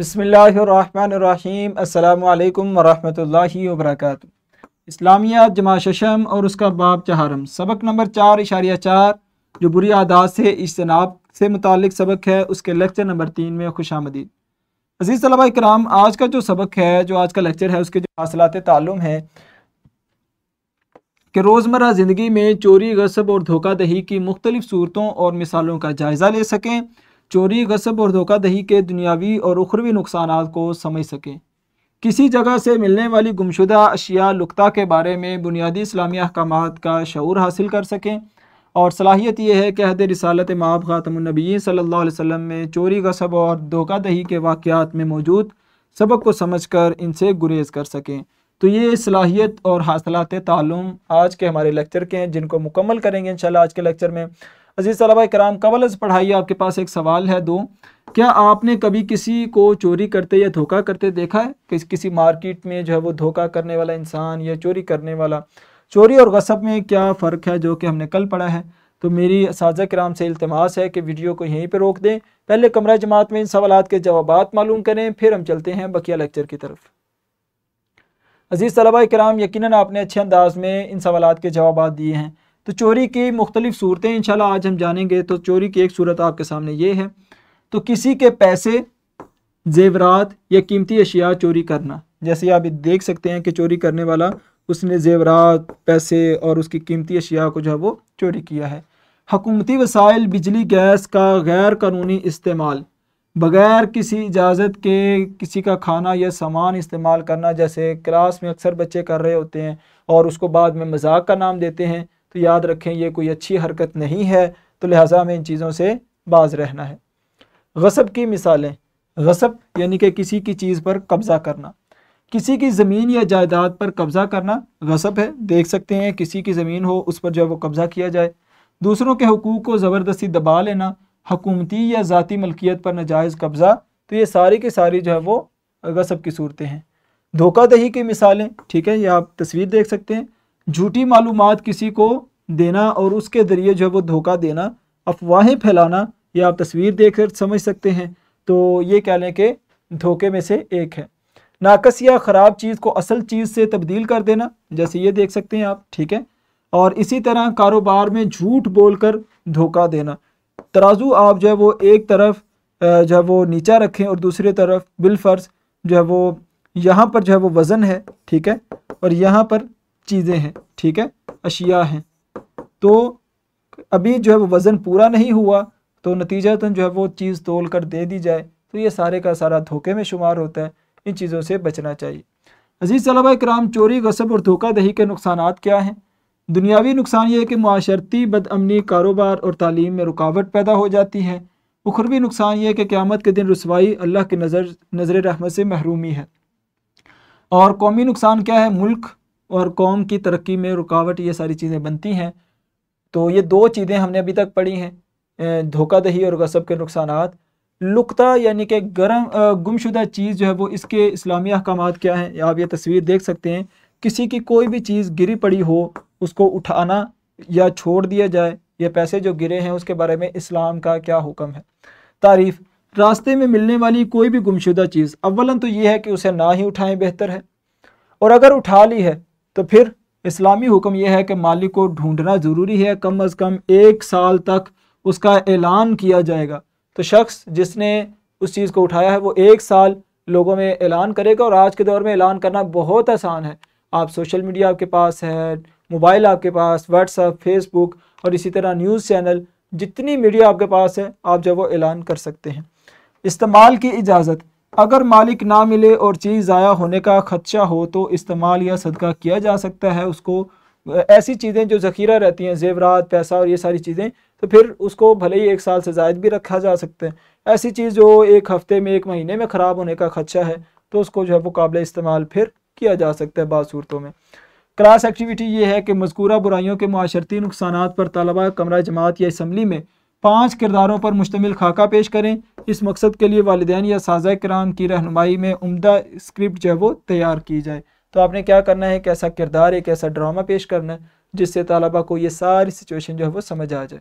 बसमीम् अल्लाम वरहि वरक इस्लामिया जमा शशम और उसका बाप चहारम सबक नंबर चार इशारिया चार जो बुरी आदात से इजतनाब से मुतल सबक है उसके लेक्चर नंबर तीन में खुश आमदीद अजीज़ तलबा कराम आज का जो सबक है जो आज का लेक्चर है उसके जो हासिलत तालुम है कि रोज़मर्रा ज़िंदगी में चोरी गसब और धोखा दही की मुख्तलिफ़ सूरतों और मिसालों का जायज़ा ले सकें चोरी गसब और धोखाधही के दुनियावी और उखरवी नुकसान को समझ सकें किसी जगह से मिलने वाली गुमशुदा अशिया लुकता के बारे में बुनियादी इस्लामी अहकाम का शूर हासिल कर सकें और सलाहियत यह है कि हद रसालत माब ख़ातमनबी सल्ला वसम में चोरी गसब और दही के वाक़ात में मौजूद सबक को समझ कर इनसे गुरेज कर सकें तो ये सलाहियत और हासिलत तालुम आज के हमारे लेक्चर के हैं जिनको मुकम्मल करेंगे इन आज के लेक्चर में अजीज़ तलबा कराम कबल अज़ पढ़ाइए आपके पास एक सवाल है दो क्या आपने कभी किसी को चोरी करते या धोखा करते देखा है किस किसी मार्केट में जो है वो धोखा करने वाला इंसान या चोरी करने वाला चोरी और गसब में क्या फ़र्क है जो कि हमने कल पढ़ा है तो मेरी साजा कराम से इल्तमास है कि वीडियो को यहीं पर रोक दें पहले कमरा जमात में इन सवालत के जवाब मालूम करें फिर हम चलते हैं बकिया लेक्चर की तरफ अजीज़ तलबा कराम यकीन आपने अच्छे अंदाज में इन सवाल के जवाब दिए हैं तो चोरी की मुख्तलिफ सूरतें इंशाल्लाह आज हम जानेंगे तो चोरी की एक सूरत आपके सामने ये है तो किसी के पैसे जेवरात या कीमती अशिया चोरी करना जैसे आप देख सकते हैं कि चोरी करने वाला उसने जेवरात पैसे और उसकी कीमती अशिया को जो है वो चोरी किया है हकूमती वसाइल बिजली गैस का गैर कानूनी इस्तेमाल बग़ैर किसी इजाज़त के किसी का खाना या सामान इस्तेमाल करना जैसे क्लास में अक्सर बच्चे कर रहे होते हैं और उसको बाद में मजाक का नाम देते हैं तो याद रखें यह कोई अच्छी हरकत नहीं है तो लिहाजा हमें इन चीज़ों से बाज रहना है गसब की मिसालें गसब यानी कि किसी की चीज़ पर कब्ज़ा करना किसी की ज़मीन या जायदाद पर कब्ज़ा करना गसब है देख सकते हैं किसी की ज़मीन हो उस पर जो है वो कब्ज़ा किया जाए दूसरों के हकूक़ को ज़बरदस्ती दबा लेना हकूमती या ज़ाती मलकियत पर नाजायज़ कब्ज़ा तो ये सारी की सारी जो है वो गसब की सूरतें हैं दही की मिसालें ठीक है ये आप तस्वीर देख सकते हैं झूठी मालूम किसी को देना और उसके ज़रिए जो है वो धोखा देना अफवाहें फैलाना या आप तस्वीर देख कर समझ सकते हैं तो ये कह लें कि धोखे में से एक है नाकस या ख़राब चीज़ को असल चीज़ से तब्दील कर देना जैसे ये देख सकते हैं आप ठीक है और इसी तरह कारोबार में झूठ बोलकर धोखा देना तराजू आप जो है वो एक तरफ जो है वो नीचा रखें और दूसरी तरफ बिलफर्ज जो है वो यहाँ पर जो है वो वज़न है ठीक है और यहाँ पर चीज़ें हैं ठीक है अशिया हैं तो अभी जो है वो वज़न पूरा नहीं हुआ तो नतीजतन जो है वो चीज़ तोल कर दे दी जाए तो ये सारे का सारा धोखे में शुमार होता है इन चीज़ों से बचना चाहिए अजीज़ सलाबा कराम चोरी गसब और धोखा दही के नुकसान क्या हैं दुनियावी नुकसान ये है कि माशरती बदअमनी कारोबार और तालीम में रुकावट पैदा हो जाती है उखरवी नुकसान ये है कि क़्यामत के दिन रसवाई अल्लाह की नज़र नज़र रहमत से महरूमी है और कौमी नुकसान क्या है मुल्क और कौम की तरक्की में रुकावट ये सारी चीज़ें बनती हैं तो ये दो चीज़ें हमने अभी तक पढ़ी हैं धोखा दही और गसब के नुकसान लुकता यानी कि गर्म गुमशुदा चीज़ जो है वो इसके इस्लामी अहकाम क्या हैं आप ये तस्वीर देख सकते हैं किसी की कोई भी चीज़ गिरी पड़ी हो उसको उठाना या छोड़ दिया जाए या पैसे जो गिरे हैं उसके बारे में इस्लाम का क्या हुक्म है तारीफ़ रास्ते में मिलने वाली कोई भी गुमशुदा चीज़ अव्वला तो ये है कि उसे ना ही उठाएं बेहतर है और अगर उठा ली है तो फिर इस्लामी हुक्म यह है कि मालिक को ढूंढना ज़रूरी है कम अज़ कम एक साल तक उसका ऐलान किया जाएगा तो शख्स जिसने उस चीज़ को उठाया है वो एक साल लोगों में ऐलान करेगा और आज के दौर में ऐलान करना बहुत आसान है आप सोशल मीडिया आपके पास है मोबाइल आपके पास व्हाट्सअप फेसबुक और इसी तरह न्यूज़ चैनल जितनी मीडिया आपके पास है आप जब वो ऐलान कर सकते हैं इस्तेमाल की इजाज़त अगर मालिक ना मिले और चीज़ ज़ाया होने का खदशा हो तो इस्तेमाल या सदका किया जा सकता है उसको ऐसी चीज़ें जो ज़खीरा रहती हैं जेवरात पैसा और ये सारी चीज़ें तो फिर उसको भले ही एक साल से जायद भी रखा जा सकता है ऐसी चीज़ जो एक हफ़्ते में एक महीने में ख़राब होने का खदशा है तो उसको जो है वो काबिल इस्तेमाल फिर किया जा सकता है बाद सूरतों में क्लास एक्टिविटी ये है कि मजकूरा बुराइयों के माशरती नुकसान पर तलबा कमरा जमात या इसम्बली में पाँच किरदारों पर मुश्तमिल खाका पेश करें इस मकसद के लिए वालदे या साजा कराम की रहनुमाई में उमदा स्क्रिप्ट जो है वो तैयार की जाए तो आपने क्या करना है एक ऐसा किरदार एक ऐसा ड्रामा पेश करना है जिससे तलबा को ये सारी सिचुएशन जो है वो समझ आ जाए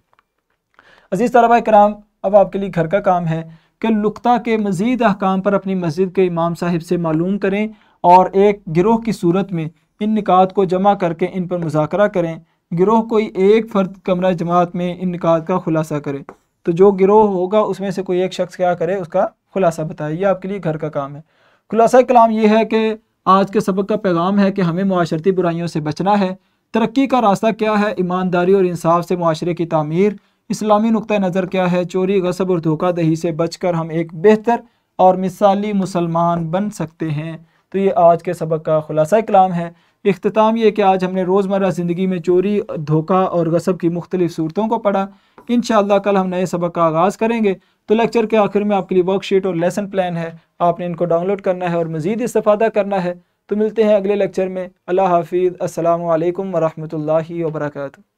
अजीज़ तलबा कराम अब आपके लिए घर का काम है कि लुकता के मज़ीद अहकाम पर अपनी मस्जिद के इमाम साहिब से मालूम करें और एक गिरोह की सूरत में इन निकात को जमा करके इन पर मुजाकर करें गिरोह कोई एक फ़र्द कमरा जमात में इन निकात का खुलासा करे तो जो गिरोह होगा उसमें से कोई एक शख्स क्या करे उसका खुलासा बताए ये आपके लिए घर का काम है खुलासा कलाम ये है कि आज के सबक का पैगाम है कि हमें माशरती बुराइयों से बचना है तरक्की का रास्ता क्या है ईमानदारी और इंसाफ से माशरे की तमीर इस्लामी नुक़ नज़र क्या है चोरी गसब और धोखा दही से बच कर हम एक बेहतर और मिसाली मुसलमान बन सकते हैं तो ये आज के सबक का खुलासा कलाम है अख्ताम ये कि आज हमने रोज़मर्रा ज़िंदगी में चोरी धोखा और गसब की मुख्तलिफ़ सूरतों को पढ़ा इन कल हम नए सबक का आगाज़ करेंगे तो लेक्चर के आखिर में आपके लिए वर्कशीट और लेसन प्लान है आपने इनको डाउनलोड करना है और मज़ीद इस्ता करना है तो मिलते हैं अगले लेक्चर में अल्लाह हाफिज़ असल वरहमल वर्का